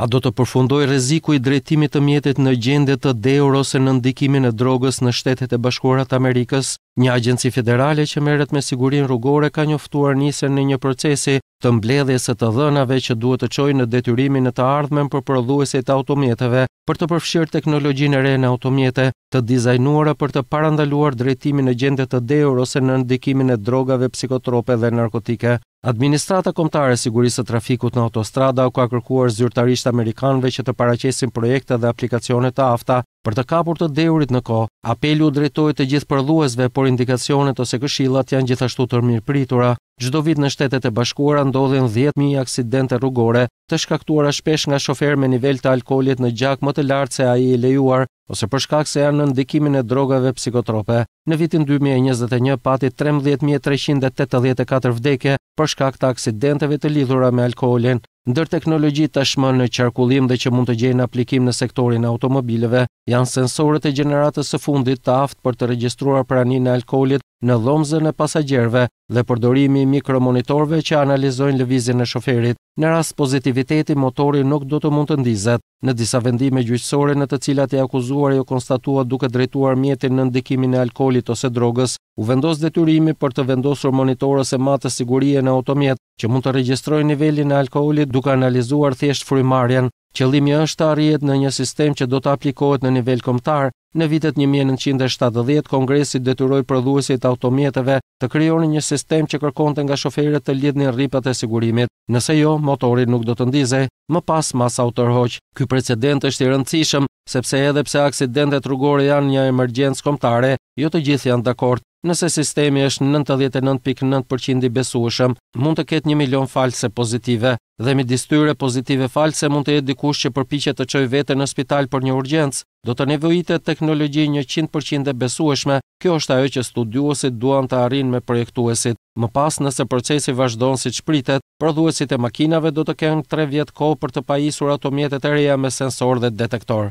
A do të përfundoj reziku i drejtimit të mjetit në gjendet të deur ose në ndikimin e drogës në shtetet e bashkurat Amerikës? Një agjenci federale që meret me sigurin rrugore ka njoftuar njëse në një procesi të mbledhjes e të dhënave që duhet të qoj në detyrimin e të ardhmen për prodhuesit automjetëve, për të përfshirë teknologjinë e re në automjete të dizajnuara për të parandaluar drejtimin e gjendet të deur ose në ndikimin e drogave psikotrope dhe narkotike. Administrata Komtare Sigurisë të Trafikut në Autostrada u ka kërkuar zyrtarisht Amerikanve që të paracesin projekte dhe aplikacionet të afta për të kapur të deurit në ko. u drejtojt të gjithë përluesve, por indikacionet ose këshillat janë gjithashtu të mirë pritura. Gjdo vit në shtetet e bashkuara ndodhin 10.000 aksidente rrugore të shkaktuara shpesh nga shofer me nivel të alkoholit në gjak më të lartë se a i lejuar, ose përshkak se janë në ndikimin e drogave psikotrope. Në vitin 2021 pati 13.384 vdekje përshkak të aksidenteve të lidhura me alkoholin, ndër teknologi tashmë në qarkullim dhe që mund të gjenë aplikim në sektorin automobileve, janë sensorët e generatës së fundit të aftë për të regjistruar pranin e alkoholit në dhomzën e pasagjerve dhe përdorimi mikromonitorve që analizojnë lëvizjen e shoferit. Në rast pozitiviteti motori nuk do të mund të ndizet. Në disa vendime gjyqësore në të cilat e akuzuar jo konstatua duke drejtuar mjetin në ndikimin e alkoolit ose drogës, u vendos detyrimi për të vendosur monitorës e matë sigurie në automjet që mund të regjistrojë nivelin e alkoolit duke analizuar thjesht frymarrjen. Qëllimi është të arrihet në një sistem që do të aplikohet në nivel komtar Në vitet 1970 Kongresi detyroi prodhuesit e automjeteve të krijonin një sistem që kërkonte nga shoferët të lidhnin rripat e sigurisë, nëse jo motori nuk do të ndizej, më pas masa u tërhoq. Ky precedent është i rëndësishëm sepse edhe pse aksidentet rrugore janë një emergjencë kombëtare Jo të gjithë janë dakord, nëse sistemi është 99.9% i besueshëm, mund të ketë 1 milion false pozitive dhe midis distyre pozitive false mund të jetë dikush që përpiqet të çojë veten në spital për një urgjencë. Do të nevojitet teknologji 100% e besueshme. Kjo është ajo që studiuosit duan të arrijnë me projektuesit. Më pas nëse procesi vazhdon siç pritet, prodhuesit e makinave do të kenë 3 vjet kohë për të pajisur automjetet e reja me sensor dhe detektor.